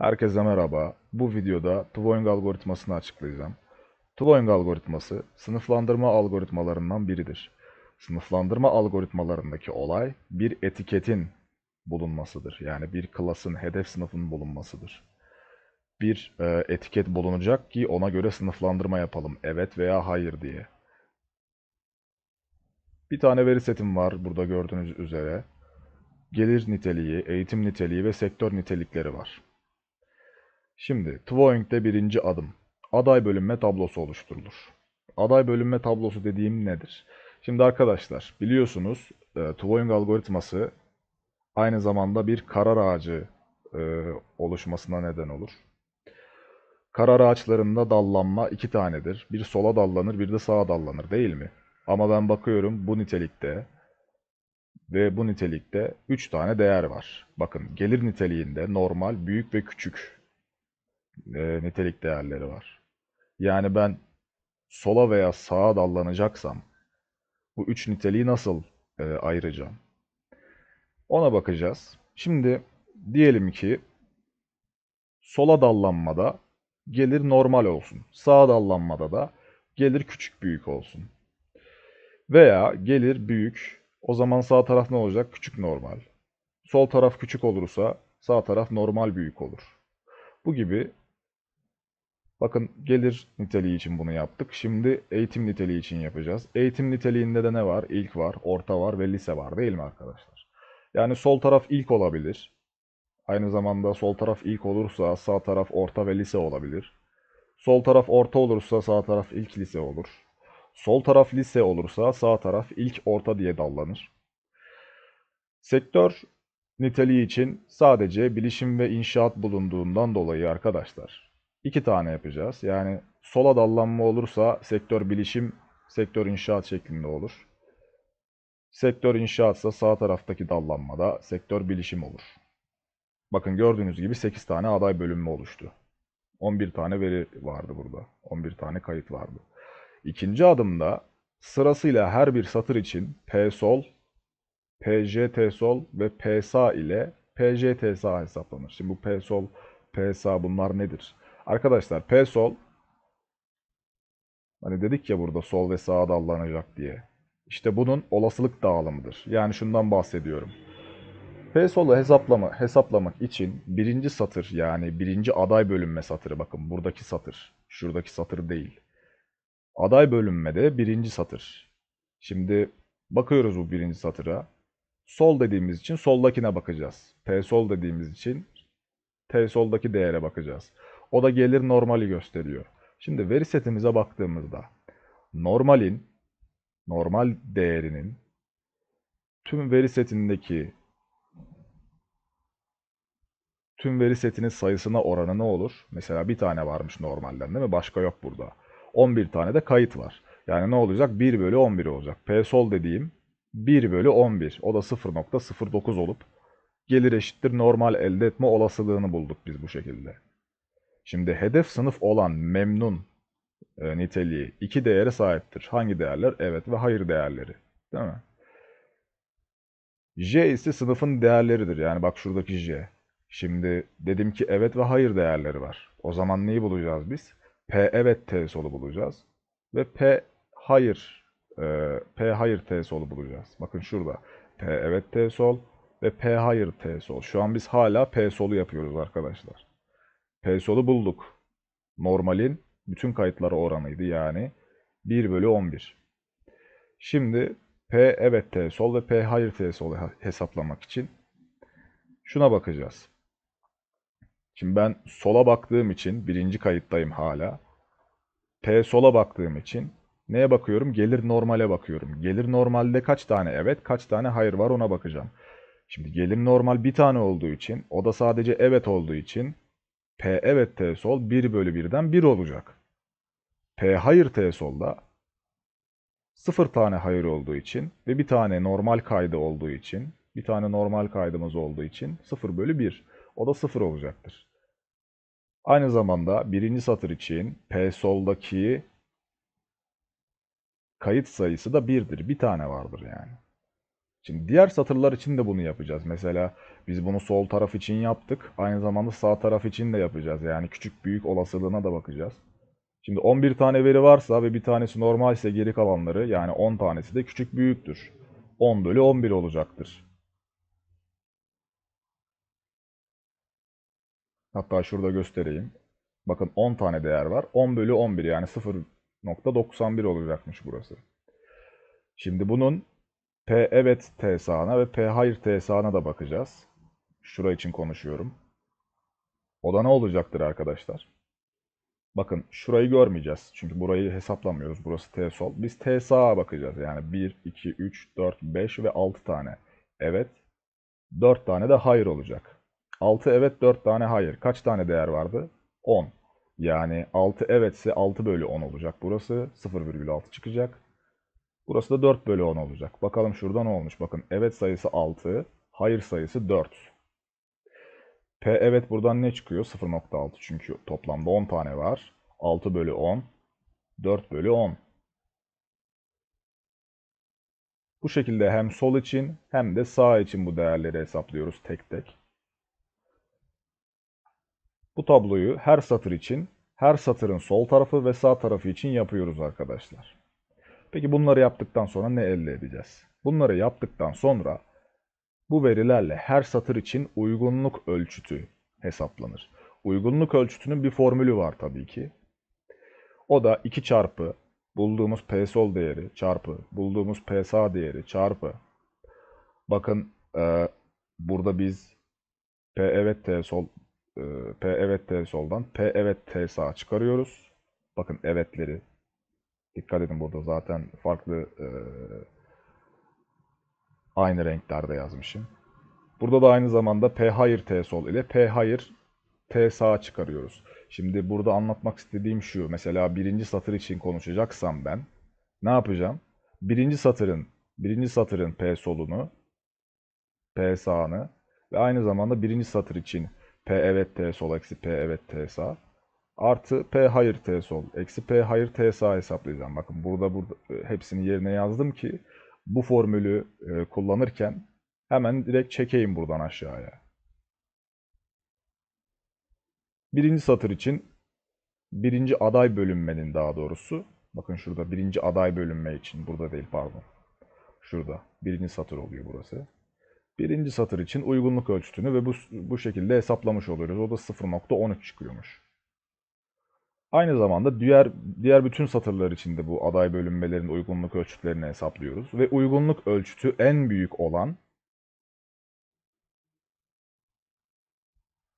Herkese merhaba. Bu videoda Twoing algoritmasını açıklayacağım. Twoing algoritması sınıflandırma algoritmalarından biridir. Sınıflandırma algoritmalarındaki olay bir etiketin bulunmasıdır. Yani bir klasın, hedef sınıfının bulunmasıdır. Bir e, etiket bulunacak ki ona göre sınıflandırma yapalım. Evet veya hayır diye. Bir tane veri setim var burada gördüğünüz üzere. Gelir niteliği, eğitim niteliği ve sektör nitelikleri var. Şimdi Twoing'de birinci adım. Aday bölünme tablosu oluşturulur. Aday bölünme tablosu dediğim nedir? Şimdi arkadaşlar biliyorsunuz e, Twoing algoritması aynı zamanda bir karar ağacı e, oluşmasına neden olur. Karar ağaçlarında dallanma iki tanedir. Bir sola dallanır, bir de sağa dallanır değil mi? Ama ben bakıyorum bu nitelikte ve bu nitelikte 3 tane değer var. Bakın gelir niteliğinde normal, büyük ve küçük e, nitelik değerleri var. Yani ben sola veya sağa dallanacaksam bu üç niteliği nasıl e, ayıracağım? Ona bakacağız. Şimdi diyelim ki sola dallanmada gelir normal olsun. Sağa dallanmada da gelir küçük büyük olsun. Veya gelir büyük. O zaman sağ taraf ne olacak? Küçük normal. Sol taraf küçük olursa sağ taraf normal büyük olur. Bu gibi Bakın gelir niteliği için bunu yaptık. Şimdi eğitim niteliği için yapacağız. Eğitim niteliğinde de ne var? İlk var, orta var ve lise var değil mi arkadaşlar? Yani sol taraf ilk olabilir. Aynı zamanda sol taraf ilk olursa sağ taraf orta ve lise olabilir. Sol taraf orta olursa sağ taraf ilk lise olur. Sol taraf lise olursa sağ taraf ilk orta diye dallanır. Sektör niteliği için sadece bilişim ve inşaat bulunduğundan dolayı arkadaşlar iki tane yapacağız. Yani sola dallanma olursa sektör bilişim, sektör inşaat şeklinde olur. Sektör inşaatsa sağ taraftaki dallanmada sektör bilişim olur. Bakın gördüğünüz gibi 8 tane aday bölünme oluştu. 11 tane veri vardı burada. 11 tane kayıt vardı. İkinci adımda sırasıyla her bir satır için P sol, PSOL, sol ve P sağ ile sağ hesaplanır. Şimdi bu P sol, P sağ bunlar nedir? Arkadaşlar P sol. Hani dedik ya burada sol ve sağa dallanacak diye. İşte bunun olasılık dağılımıdır. Yani şundan bahsediyorum. P solu hesaplama, hesaplamak için birinci satır yani birinci aday bölünme satırı bakın buradaki satır. Şuradaki satır değil. Aday bölünmede birinci satır. Şimdi bakıyoruz bu birinci satıra. Sol dediğimiz için soldakine bakacağız. P sol dediğimiz için T soldaki değere bakacağız. O da gelir normali gösteriyor. Şimdi veri setimize baktığımızda normalin, normal değerinin tüm veri setindeki tüm veri setinin sayısına oranı ne olur? Mesela bir tane varmış normalden değil mi? Başka yok burada. 11 tane de kayıt var. Yani ne olacak? 1 bölü 11 olacak. P sol dediğim 1 bölü 11. O da 0.09 olup gelir eşittir normal elde etme olasılığını bulduk biz bu şekilde. Şimdi hedef sınıf olan memnun e, niteliği iki değere sahiptir. Hangi değerler? Evet ve hayır değerleri. Değil mi? J ise sınıfın değerleridir. Yani bak şuradaki J. Şimdi dedim ki evet ve hayır değerleri var. O zaman neyi bulacağız biz? P evet T solu bulacağız. Ve P hayır e, P hayır T solu bulacağız. Bakın şurada. P evet T sol ve P hayır T sol. Şu an biz hala P solu yapıyoruz arkadaşlar. PSOL'u bulduk. Normalin bütün kayıtları oranıydı yani 1 bölü 11. Şimdi P evet T sol ve P hayır T sol hesaplamak için şuna bakacağız. Şimdi ben sola baktığım için birinci kayıttayım hala. P sola baktığım için neye bakıyorum? Gelir normale bakıyorum. Gelir normalde kaç tane evet kaç tane hayır var ona bakacağım. Şimdi gelir normal bir tane olduğu için o da sadece evet olduğu için P evet T sol 1 bölü 1'den 1 olacak. P hayır T solda 0 tane hayır olduğu için ve bir tane normal kaydı olduğu için bir tane normal kaydımız olduğu için 0 bölü 1. O da 0 olacaktır. Aynı zamanda birinci satır için P soldaki kayıt sayısı da 1'dir. Bir tane vardır yani. Şimdi diğer satırlar için de bunu yapacağız. Mesela biz bunu sol taraf için yaptık. Aynı zamanda sağ taraf için de yapacağız. Yani küçük büyük olasılığına da bakacağız. Şimdi 11 tane veri varsa ve bir tanesi normal ise geri kalanları yani 10 tanesi de küçük büyüktür. 10 bölü 11 olacaktır. Hatta şurada göstereyim. Bakın 10 tane değer var. 10 bölü 11 yani 0.91 olacakmış burası. Şimdi bunun P evet TSA'na ve P hayır TSA'na da bakacağız. Şura için konuşuyorum. O da ne olacaktır arkadaşlar? Bakın şurayı görmeyeceğiz. Çünkü burayı hesaplamıyoruz. Burası T sol. Biz T sağa bakacağız. Yani 1, 2, 3, 4, 5 ve 6 tane. Evet. 4 tane de hayır olacak. 6 evet 4 tane hayır. Kaç tane değer vardı? 10. Yani 6 evetse 6 bölü 10 olacak burası. 0,6 çıkacak. Burası da 4 bölü 10 olacak. Bakalım şurada ne olmuş? Bakın evet sayısı 6, hayır sayısı 4. P evet buradan ne çıkıyor? 0.6 çünkü toplamda 10 tane var. 6 bölü 10, 4 bölü 10. Bu şekilde hem sol için hem de sağ için bu değerleri hesaplıyoruz tek tek. Bu tabloyu her satır için, her satırın sol tarafı ve sağ tarafı için yapıyoruz arkadaşlar. Peki bunları yaptıktan sonra ne elde edeceğiz? Bunları yaptıktan sonra bu verilerle her satır için uygunluk ölçütü hesaplanır. Uygunluk ölçütünün bir formülü var tabii ki. O da 2 çarpı bulduğumuz PSOL değeri çarpı bulduğumuz PSA değeri çarpı. Bakın e, burada biz P evet T sol e, P evet T soldan P evet T sağ çıkarıyoruz. Bakın evetleri Dikkat edin burada zaten farklı e, aynı renklerde yazmışım. Burada da aynı zamanda P hayır T sol ile P hayır T sağ çıkarıyoruz. Şimdi burada anlatmak istediğim şu. Mesela birinci satır için konuşacaksam ben ne yapacağım? Birinci satırın birinci satırın P solunu P sağını ve aynı zamanda birinci satır için P evet T sol eksi P evet T sağ artı p hayır t sol eksi p hayır t sağ hesaplayacağım. Bakın burada, burada e, hepsini yerine yazdım ki bu formülü e, kullanırken hemen direkt çekeyim buradan aşağıya. Birinci satır için birinci aday bölünmenin daha doğrusu. Bakın şurada birinci aday bölünme için. Burada değil pardon. Şurada. Birinci satır oluyor burası. Birinci satır için uygunluk ölçütünü ve bu, bu şekilde hesaplamış oluyoruz. O da 0.13 çıkıyormuş. Aynı zamanda diğer diğer bütün satırlar içinde bu aday bölünmelerin uygunluk ölçütlerini hesaplıyoruz ve uygunluk ölçütü en büyük olan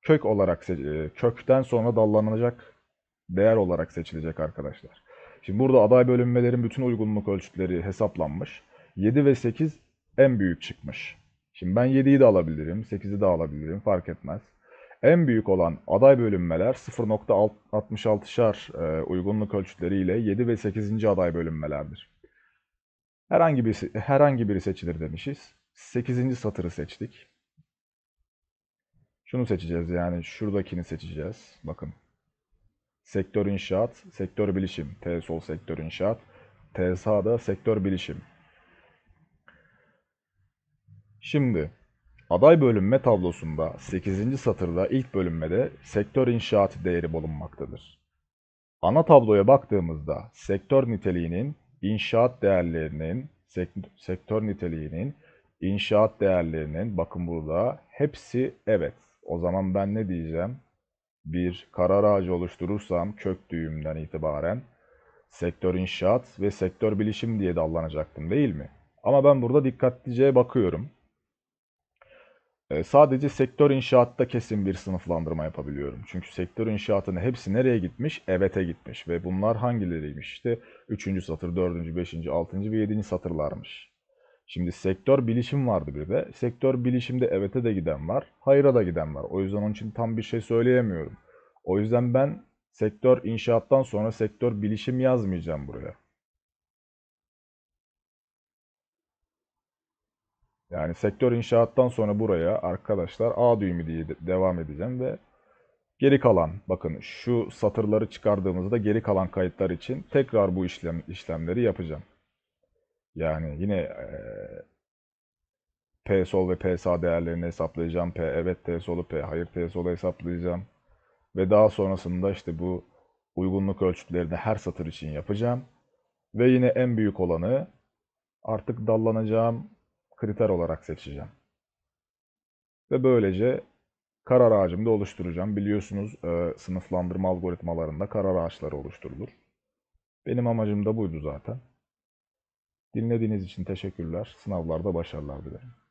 kök olarak e, kökten sonra dallanacak değer olarak seçilecek arkadaşlar. Şimdi burada aday bölünmelerin bütün uygunluk ölçütleri hesaplanmış. 7 ve 8 en büyük çıkmış. Şimdi ben 7'yi de alabilirim, 8'i de alabilirim fark etmez. En büyük olan aday bölünmeler 0.66'şar e, uygunluk ölçütleriyle 7 ve 8. aday bölünmelerdir. Herhangi biri, herhangi biri seçilir demişiz. 8. satırı seçtik. Şunu seçeceğiz yani şuradakini seçeceğiz. Bakın. Sektör inşaat, sektör bilişim. T sol sektör inşaat. TSA da sektör bilişim. Şimdi Aday bölünme tablosunda 8. satırda ilk bölünmede sektör inşaat değeri bulunmaktadır. Ana tabloya baktığımızda sektör niteliğinin, inşaat değerlerinin, sektör niteliğinin, inşaat değerlerinin bakın burada hepsi evet. O zaman ben ne diyeceğim? Bir karar ağacı oluşturursam kök düğümden itibaren sektör inşaat ve sektör bilişim diye de allanacaktım değil mi? Ama ben burada dikkatlice bakıyorum. Ee, sadece sektör inşaatta kesin bir sınıflandırma yapabiliyorum. Çünkü sektör inşaatının hepsi nereye gitmiş? Evet'e gitmiş ve bunlar hangileriymiş? İşte 3. satır, 4. 5. 6. ve 7. satırlarmış. Şimdi sektör bilişim vardı bir de. Sektör bilişimde evet'e de giden var, hayıra da giden var. O yüzden onun için tam bir şey söyleyemiyorum. O yüzden ben sektör inşaattan sonra sektör bilişim yazmayacağım buraya. Yani sektör inşaattan sonra buraya arkadaşlar A düğümü diye devam edeceğim ve geri kalan bakın şu satırları çıkardığımızda geri kalan kayıtlar için tekrar bu işlem işlemleri yapacağım. Yani yine e, P sol ve P sağ değerlerini hesaplayacağım. P evet T solu P hayır T solu hesaplayacağım. Ve daha sonrasında işte bu uygunluk ölçütlerini her satır için yapacağım. Ve yine en büyük olanı artık dallanacağım kriter olarak seçeceğim. Ve böylece karar ağacımı da oluşturacağım. Biliyorsunuz e, sınıflandırma algoritmalarında karar ağaçları oluşturulur. Benim amacım da buydu zaten. Dinlediğiniz için teşekkürler. Sınavlarda başarılar dilerim.